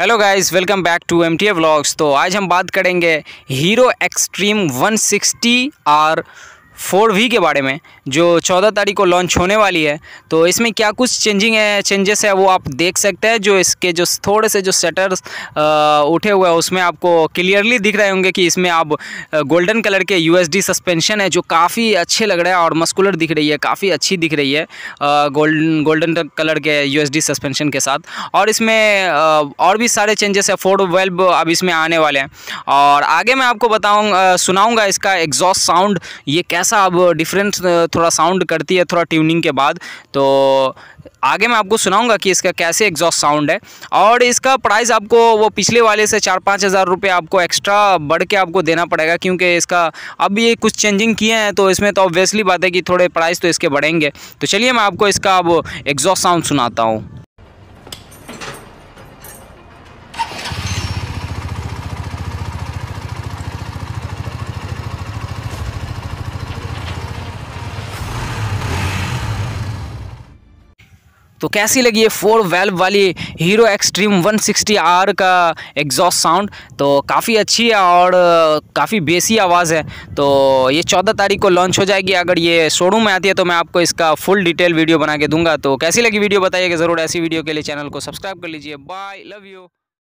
hello guys welcome back to M T blogs तो आज हम बात करेंगे Hero Xtreme 160 R four V के बारे में जो चौदह तारीख को लॉन्च होने वाली है तो इसमें क्या कुछ चेंजिंग है चेंजेस है वो आप देख सकते हैं जो इसके जो थोड़े से जो सेटर्स उठे हुए हैं उसमें आपको क्लियरली दिख रहे होंगे कि इसमें आप गोल्डन कलर के यू सस्पेंशन है जो काफ़ी अच्छे लग रहे हैं और मस्कुलर दिख रही है काफ़ी अच्छी दिख रही है गोल्डन गोल्डन कलर के यू सस्पेंशन के साथ और इसमें और भी सारे चेंजेस है फोर वेल्ब अब इसमें आने वाले हैं और आगे मैं आपको बताऊँ सुनाऊँगा इसका एग्जॉस्ट साउंड ये कैसे ऐसा अब डिफरेंस थोड़ा साउंड करती है थोड़ा ट्यूनिंग के बाद तो आगे मैं आपको सुनाऊंगा कि इसका कैसे एग्जॉस्ट साउंड है और इसका प्राइस आपको वो पिछले वाले से चार पाँच हज़ार रुपये आपको एक्स्ट्रा बढ़ के आपको देना पड़ेगा क्योंकि इसका अब ये कुछ चेंजिंग किए हैं तो इसमें तो ऑब्वियसली बात है कि थोड़े प्राइस तो इसके बढ़ेंगे तो चलिए मैं आपको इसका अब एग्जॉस्ट साउंड सुनाता हूँ तो कैसी लगी ये फोर वेल्व वाली हीरो एक्सट्रीम सिक्सटी आर का एग्जॉस्ट साउंड तो काफ़ी अच्छी है और काफ़ी बेसी आवाज़ है तो ये चौदह तारीख को लॉन्च हो जाएगी अगर ये शोरूम में आती है तो मैं आपको इसका फुल डिटेल वीडियो बना के दूंगा तो कैसी लगी वीडियो बताइएगा ज़रूर ऐसी वीडियो के लिए चैनल को सब्सक्राइब कर लीजिए बाय लव यू